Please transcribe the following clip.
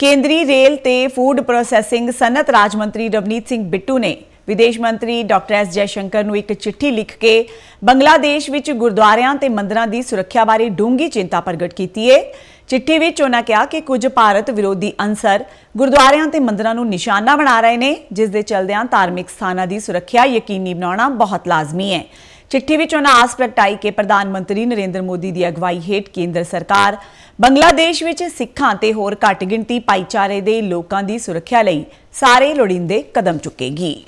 ਕੇਂਦਰੀ ਰੇਲ ਤੇ food processing ਸਨਤ ਰਾਜ ਮੰਤਰੀ ਰਵਨੀਤ ਸਿੰਘ ਬਿੱਟੂ ਨੇ ਵਿਦੇਸ਼ ਮੰਤਰੀ ਡਾਕਟਰ ਐਸ ਜੈ ਸ਼ੰਕਰ ਨੂੰ ਇੱਕ ਚਿੱਠੀ ਲਿਖ ਕੇ ਬੰਗਲਾਦੇਸ਼ ਵਿੱਚ ਗੁਰਦੁਆਰਿਆਂ ਤੇ ਮੰਦਰਾਂ ਦੀ ਸੁਰੱਖਿਆ ਬਾਰੇ ਡੂੰਗੀ ਚਿੰਤਾ ਪ੍ਰਗਟ ਕੀਤੀ ਹੈ ਚਿੱਠੀ ਵਿੱਚ ਉਹਨਾਂ ਕਿਹਾ ਕਿ ਕੁਝ ਭਾਰਤ ਵਿਰੋਧੀ ਅੰਸਰ ਗੁਰਦੁਆਰਿਆਂ ਤੇ ਮੰਦਰਾਂ ਨੂੰ ਨਿਸ਼ਾਨਾ ਬਣਾ ਰਹੇ ਨੇ ਜਿਸ ਦੇ ਚਲਦਿਆਂ ਧਾਰਮਿਕ ਸਥਾਨਾਂ ਦੀ ਸੁਰੱਖਿਆ ਯਕੀਨੀ ਬਣਾਉਣਾ ਬਹੁਤ ਲਾਜ਼ਮੀ ਹੈ ਚਿੱਠੀ ਵਿੱਚ ਉਹਨਾਂ ਆਸ ਪ੍ਰਗਟਾਈ ਕਿ ਪ੍ਰਧਾਨ ਮੰਤਰੀ ਨਰਿੰਦਰ ਮੋਦੀ ਦੀ ਅਗਵਾਈ ਹੇਠ ਕੇਂਦਰ ਸਰਕਾਰ ਬੰਗਲਾਦੇਸ਼ ਵਿੱਚ ਸਿੱਖਾਂ ਤੇ ਹੋਰ ਘੱਟ ਗਿਣਤੀ ਪਾਈਚਾਰੇ ਦੇ ਲੋਕਾਂ ਦੀ ਸੁਰੱਖਿਆ ਲਈ ਸਾਰੇ ਲੋੜੀਂਦੇ ਕਦਮ ਚੁੱਕੇਗੀ